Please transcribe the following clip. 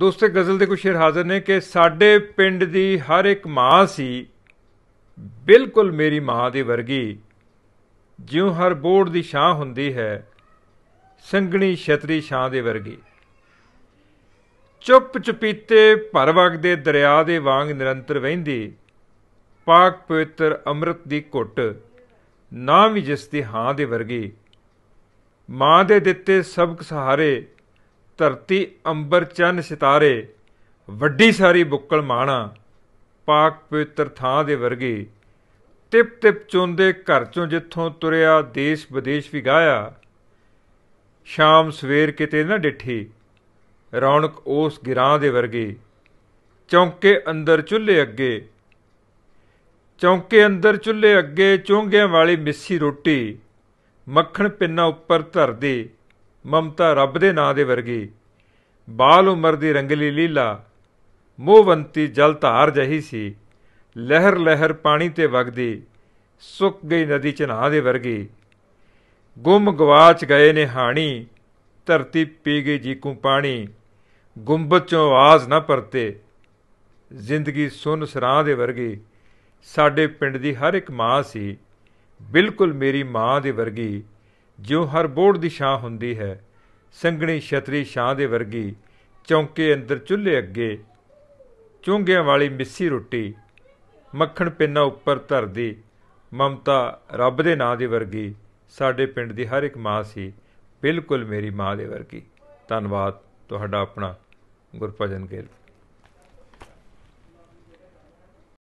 ਦੋਸਤੇ ਗਜ਼ਲ ਦੇ ਕੁਝ ਸ਼ੇਰ ਹਾਜ਼ਰ ਨੇ ਕਿ ਸਾਡੇ ਪਿੰਡ ਦੀ ਹਰ ਇੱਕ ਮਾਂ ਸੀ ਬਿਲਕੁਲ ਮੇਰੀ ਮਾਂ ਦੇ ਵਰਗੀ ਜਿਉਂ ਹਰ ਬੋੜ ਦੀ ਛਾਂ ਹੁੰਦੀ ਹੈ ਸੰਗਣੀ ਛਤਰੀ ਛਾਂ ਦੇ ਵਰਗੀ ਚੁੱਪ ਚੁਪੀਤੇ ਭਰ ਵਗਦੇ ਦਰਿਆ ਦੇ ਵਾਂਗ ਨਿਰੰਤਰ ਵਹਿੰਦੀ ਪਾਕ ਪਵਿੱਤਰ ਅੰਮ੍ਰਿਤ ਦੀ ਘੁੱਟ ਨਾ ਵੀ ਜਿਸ ਦੀ ਹਾਂ ਦੇ ਵਰਗੀ ਮਾਂ ਦੇ ਦਿੱਤੇ ਸਬਕ ਸਹਾਰੇ ਧਰਤੀ ਅੰਬਰ ਚੰਨ ਸਿਤਾਰੇ ਵੱਡੀ ਸਾਰੀ ਬੁੱਕਲ ਮਾਣਾ ਪਾਕ ਪਵਿੱਤਰ ਥਾਂ ਦੇ ਵਰਗੇ ਟਿਪ ਟਿਪ ਚੁੰਦੇ ਘਰ ਚੋਂ ਜਿੱਥੋਂ ਤੁਰਿਆ ਦੇਸ਼ ਵਿਦੇਸ਼ ਵੀ ਗਾਇਆ ਸ਼ਾਮ ਸਵੇਰ ਕਿਤੇ ਨਾ ਡਿੱਠੀ ਰੌਣਕ ਉਸ ਗਿਰਾਂ ਦੇ ਵਰਗੇ ਚੌਂਕੇ ਅੰਦਰ ਚੁੱਲ੍ਹੇ ਅੱਗੇ ਚੌਂਕੇ ਅੰਦਰ ਚੁੱਲ੍ਹੇ ਅੱਗੇ ਚੁੰਗਿਆਂ ਵਾਲੀ ਮਿੱਸੀ ਰੋਟੀ ਮੱਖਣ ਪਿੰਨਾ ਉੱਪਰ ਧਰਦੇ ਮਮਤਾ ਰੱਬ ਦੇ ਨਾਂ ਦੇ ਵਰਗੀ ਬਾਲ ਉਮਰ ਦੀ ਰੰਗਲੀ ਲੀਲਾ ਮੋਹਵੰਤੀ ਜਲ ਧਾਰ ਜਹੀ ਸੀ ਲਹਿਰ ਲਹਿਰ ਪਾਣੀ ਤੇ ਵਗਦੀ ਸੁੱਕ ਗਈ ਨਦੀ ਚਨਾ ਦੇ ਵਰਗੀ ਗੁੰਮ ਗਵਾਚ ਗਏ ਨੇ ਹਾਣੀ ਧਰਤੀ ਪੀ ਗਈ ਜੀਕੂ ਪਾਣੀ ਗੁੰਬਦ ਚੋਂ ਆਵਾਜ਼ ਨਾ ਪਰਤੇ ਜ਼ਿੰਦਗੀ ਸੁਨ ਸਰਾਂ ਦੇ ਵਰਗੀ ਸਾਡੇ ਪਿੰਡ ਦੀ ਹਰ ਇੱਕ ਮਾਂ ਸੀ ਬਿਲਕੁਲ ਮੇਰੀ ਮਾਂ ਦੇ ਵਰਗੀ ਜੋ ਹਰ ਬੋੜ ਦੀ ਛਾਂ ਹੁੰਦੀ ਹੈ ਸੰਗਣੀ ਛਤਰੀ ਛਾਂ ਦੇ ਵਰਗੀ ਚੌਂਕੇ ਅੰਦਰ ਚੁੱਲ੍ਹੇ ਅੱਗੇ ਚੁੰਗਿਆਂ ਵਾਲੀ ਮਿੱਸੀ ਰੋਟੀ ਮੱਖਣ ਪਿੰਨਾ ਉੱਪਰ ਧਰਦੀ ਮਮਤਾ ਰੱਬ ਦੇ ਨਾਂ ਦੇ ਵਰਗੀ ਸਾਡੇ ਪਿੰਡ ਦੀ ਹਰ ਇੱਕ ਮਾਂ ਸੀ ਬਿਲਕੁਲ ਮੇਰੀ ਮਾਂ ਦੇ ਵਰਗੀ ਧੰਨਵਾਦ ਤੁਹਾਡਾ ਆਪਣਾ ਗੁਰਪਜਨ ਗਿੱਲ